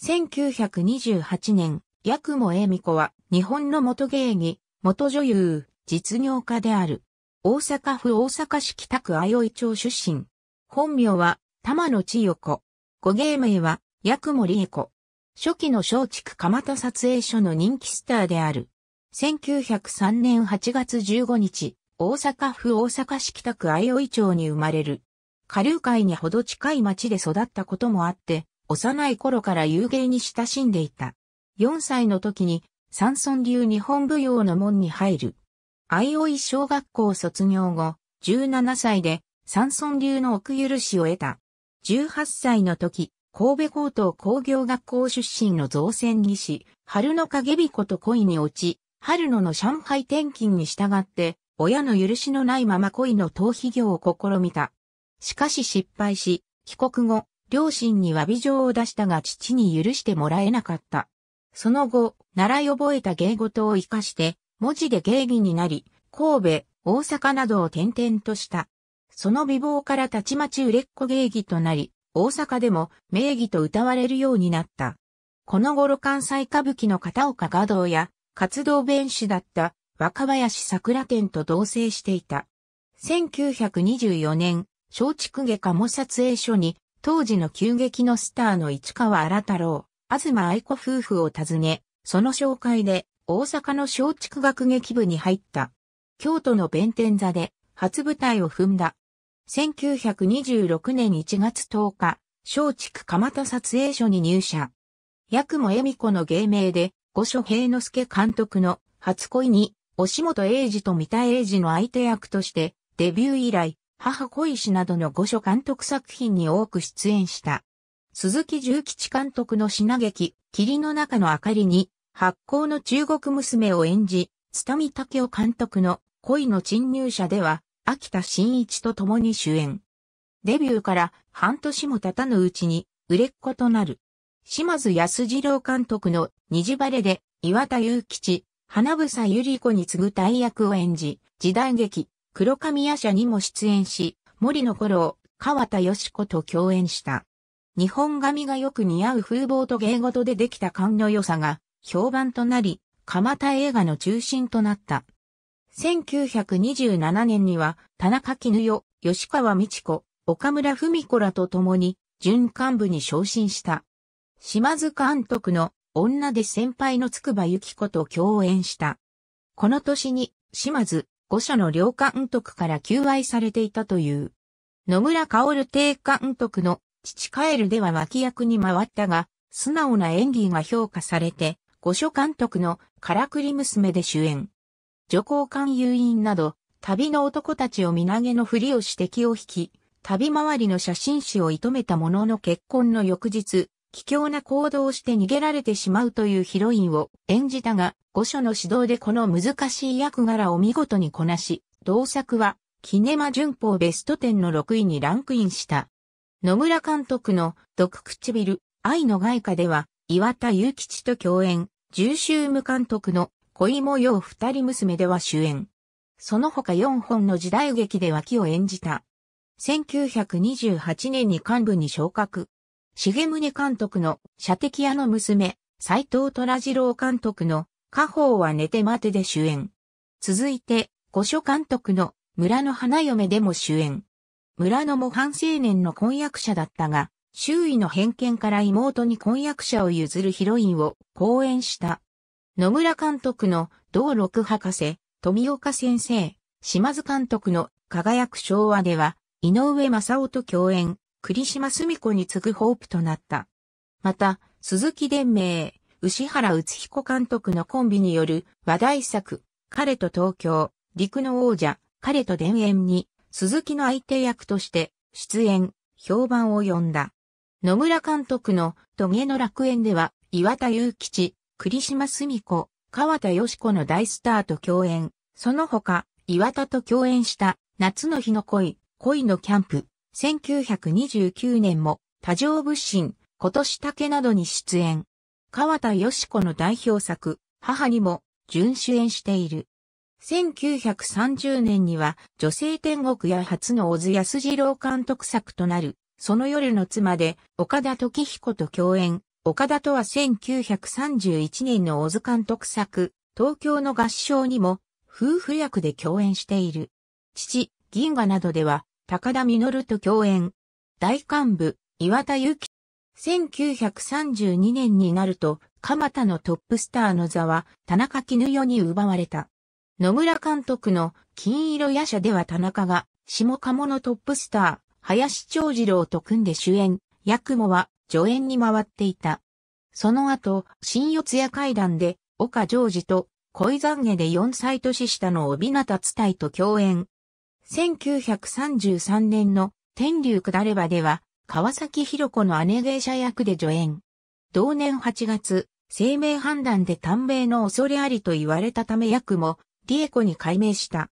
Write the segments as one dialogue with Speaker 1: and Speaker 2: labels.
Speaker 1: 1928年、八雲恵美子は日本の元芸妓、元女優、実業家である。大阪府大阪市北区よい町出身。本名は玉野千代子。ご芸名は八雲理恵子。初期の松竹蒲田撮影所の人気スターである。1903年8月15日、大阪府大阪市北区よい町に生まれる。下流海にほど近い町で育ったこともあって、幼い頃から遊芸に親しんでいた。4歳の時に、山村流日本舞踊の門に入る。相生小学校卒業後、17歳で山村流の奥許しを得た。18歳の時、神戸高等工業学校出身の造船技師、春の影彦と恋に落ち、春野の上海転勤に従って、親の許しのないまま恋の逃避業を試みた。しかし失敗し、帰国後、両親に詫び状を出したが父に許してもらえなかった。その後、習い覚えた芸事を活かして、文字で芸儀になり、神戸、大阪などを転々とした。その美貌からたちまち売れっ子芸儀となり、大阪でも名義と歌われるようになった。この頃関西歌舞伎の片岡画道や活動弁士だった若林桜店と同棲していた。1924年、松竹下鴨撮影所に当時の急激のスターの市川荒太郎、東愛子夫婦を訪ね、その紹介で大阪の松竹学劇部に入った。京都の弁天座で初舞台を踏んだ。1926年1月10日、松竹蒲田撮影所に入社。八雲恵美子の芸名で、五所平之助監督の初恋に、押本英二と三田英二の相手役として、デビュー以来、母恋氏などの五所監督作品に多く出演した。鈴木重吉監督の品劇、霧の中の明かりに、発行の中国娘を演じ、津民武雄監督の恋の侵入者では、秋田真一と共に主演。デビューから半年も経たぬうちに、売れっ子となる。島津安二郎監督の虹バレで、岩田祐吉、花房百合子に次ぐ大役を演じ、時代劇、黒髪夜叉にも出演し、森の頃、川田義子と共演した。日本髪がよく似合う風貌と芸事でできた勘の良さが評判となり、蒲田映画の中心となった。1927年には、田中絹代、吉川美智子、岡村文子らと共に、準幹部に昇進した。島津監督の女で先輩の筑波由紀子と共演した。この年に、島津、五所の両監督から求愛されていたという。野村薫帝監督の父カエルでは脇役に回ったが、素直な演技が評価されて、五所監督のからくり娘で主演。女皇館誘引など、旅の男たちを身投げのふりを指摘を引き、旅回りの写真集を射止めたものの結婚の翌日、奇境な行動をして逃げられてしまうというヒロインを演じたが、御所の指導でこの難しい役柄を見事にこなし、同作は、キネマ旬報ベスト10の6位にランクインした。野村監督の毒唇、愛の外貨では、岩田祐吉と共演、重州無監督の恋模様二人娘では主演。その他4本の時代劇で脇を演じた。1928年に幹部に昇格。重宗監督の射的屋の娘、斎藤虎次郎監督の家宝は寝て待てで主演。続いて、五所監督の村の花嫁でも主演。村の模範青年の婚約者だったが、周囲の偏見から妹に婚約者を譲るヒロインを講演した。野村監督の道六博士、富岡先生、島津監督の輝く昭和では、井上正夫と共演。栗島澄子に次ぐホープとなった。また、鈴木伝明、牛原宇津彦監督のコンビによる話題作、彼と東京、陸の王者、彼と田園に、鈴木の相手役として出演、評判を呼んだ。野村監督のトゲの楽園では、岩田祐吉、栗島澄子、川田よし子の大スターと共演、その他、岩田と共演した、夏の日の恋、恋のキャンプ、1929年も多情物心、今年竹などに出演。川田よし子の代表作、母にも準主演している。1930年には女性天国や初の小津安二郎監督作となる、その夜の妻で岡田時彦と共演。岡田とは1931年の小津監督作、東京の合唱にも夫婦役で共演している。父、銀河などでは高田実と共演。大幹部、岩田祐希。1932年になると、蒲田のトップスターの座は、田中絹代に奪われた。野村監督の金色夜叉では田中が、下鴨のトップスター、林長次郎と組んで主演、八雲は助演に回っていた。その後、新四谷階段で、岡ジョージと、恋懺悔で4歳年下の帯名伝いと共演、1933年の天竜下ればでは、川崎博子の姉芸者役で助演。同年8月、生命判断で短命の恐れありと言われたため役も、リエコに改名した。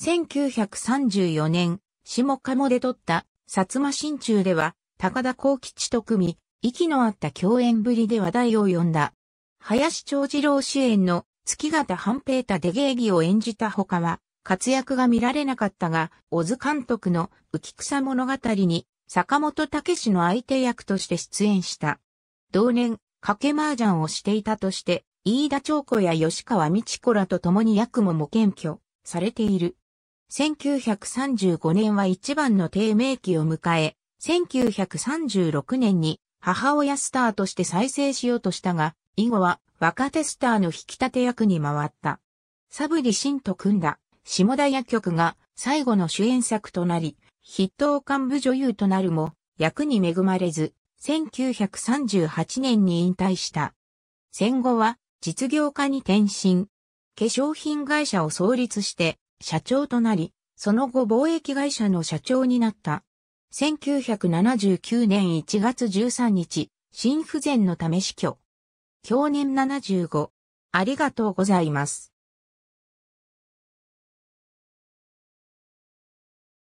Speaker 1: 1934年、下鴨で撮った薩摩新中では、高田光吉と組、息の合った共演ぶりで話題を呼んだ。林長次郎主演の月形半平太ゲ芸ギを演じた他は、活躍が見られなかったが、小津監督の浮草物語に坂本武史の相手役として出演した。同年、賭け麻雀をしていたとして、飯田長子や吉川美智子らと共に役もも検挙されている。1935年は一番の低迷期を迎え、1936年に母親スターとして再生しようとしたが、以後は若手スターの引き立て役に回った。サブリシンと組んだ下田薬局が最後の主演作となり、筆頭幹部女優となるも、役に恵まれず、1938年に引退した。戦後は実業家に転身。化粧品会社を創立して社長となり、その後貿易会社の社長になった。1979年1月13日、心不全のため死去。去年75。ありがとうございます。